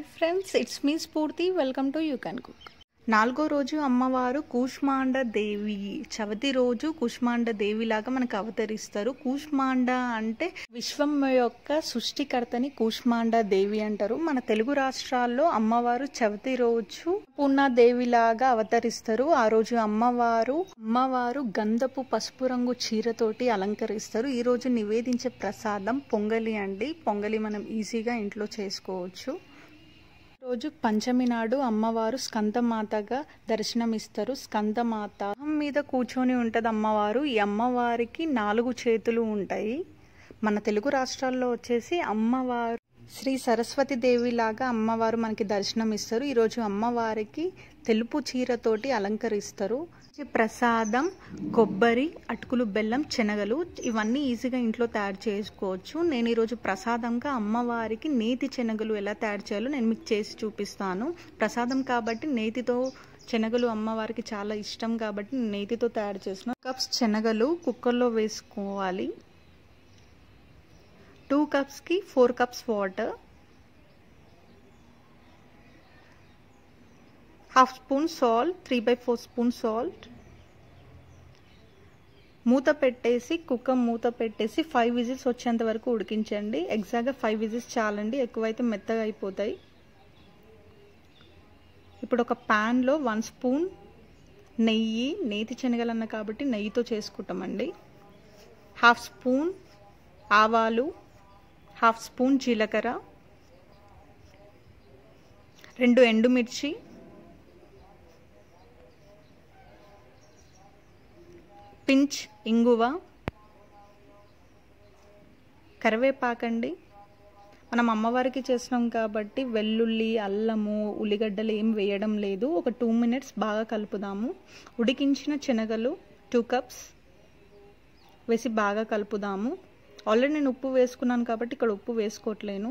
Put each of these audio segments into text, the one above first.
hi friends it's me Spoorthi welcome to you can cook నాలుగో రోజు అమ్మవారు కూష్మాండ దేవి చవితి రోజు కూష్మాండ దేవిలాగా మనకు అవతరిస్తారు కూష్మాండ అంటే విశ్వం యొక్క సృష్టికర్తని కూష్మాండ దేవి అంటారు మన తెలుగు రాష్ట్రాల్లో అమ్మవారు చవితి రోజు లాగా అవతరిస్తారు ఆ రోజు అమ్మవారు అమ్మవారు గంధపు పసుపు రంగు చీరతోటి అలంకరిస్తారు ఈ రోజు నివేదించే ప్రసాదం పొంగలి అండి పొంగలి మనం ఈజీగా ఇంట్లో చేసుకోవచ్చు రోజు పంచమి నాడు అమ్మవారు స్కందమాతగా దర్శనమిస్తారు స్కందమాత మీద కూర్చొని ఉంటుంది అమ్మవారు ఈ అమ్మవారికి నాలుగు చేతులు ఉంటాయి మన తెలుగు రాష్ట్రాల్లో వచ్చేసి అమ్మవారు శ్రీ సరస్వతి దేవిలాగా అమ్మవారు మనకి దర్శనం ఇస్తారు ఈరోజు అమ్మవారికి తెలుపు చీరతోటి అలంకరిస్తారు ప్రసాదం కొబ్బరి అటుకులు బెల్లం శనగలు ఇవన్నీ ఈజీగా ఇంట్లో తయారు చేసుకోవచ్చు నేను ఈరోజు ప్రసాదంగా అమ్మవారికి నేతి శనగలు ఎలా తయారు చేయాలో నేను మీకు చేసి చూపిస్తాను ప్రసాదం కాబట్టి నేతితో శనగలు అమ్మవారికి చాలా ఇష్టం కాబట్టి నేతితో తయారు చేసిన కప్స్ శనగలు కుక్కర్లో వేసుకోవాలి టూ కప్స్కి four cups water half spoon salt three by four spoon salt మూత పెట్టేసి కుక్క మూత పెట్టేసి ఫైవ్ విజిల్స్ వచ్చేంత వరకు ఉడికించండి ఎగ్జాక్ట్గా ఫైవ్ విజిల్స్ చాలండి ఎక్కువైతే మెత్తగా అయిపోతాయి ఇప్పుడు ఒక ప్యాన్లో వన్ స్పూన్ నెయ్యి నేతి శనగలు కాబట్టి నెయ్యితో చేసుకుంటామండి హాఫ్ స్పూన్ ఆవాలు హాఫ్ స్పూన్ జీలకర్ర రెండు ఎండుమిర్చి పించ్ ఇంగువ కరివేపాకండి మనం అమ్మవారికి చేసినాం కాబట్టి వెల్లుల్లి అల్లము ఉల్లిగడ్డలు ఏం వేయడం లేదు ఒక టూ మినిట్స్ బాగా కలుపుదాము ఉడికించిన శనగలు టూ కప్స్ వేసి బాగా కలుపుదాము ఆల్రెడీ నేను ఉప్పు వేసుకున్నాను కాబట్టి ఇక్కడ ఉప్పు వేసుకోవట్లేను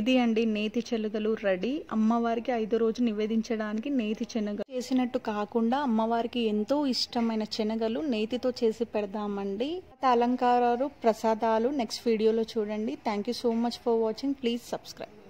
ఇది అండి నేతి చెలుగలు రెడీ అమ్మవారికి ఐదో రోజు నివేదించడానికి నేతి చెనగ చేసినట్టు కాకుండా అమ్మవారికి ఎంతో ఇష్టమైన శనగలు నేతితో చేసి పెడదామండి అలంకారాలు ప్రసాదాలు నెక్స్ట్ వీడియోలో చూడండి thank so much for watching please subscribe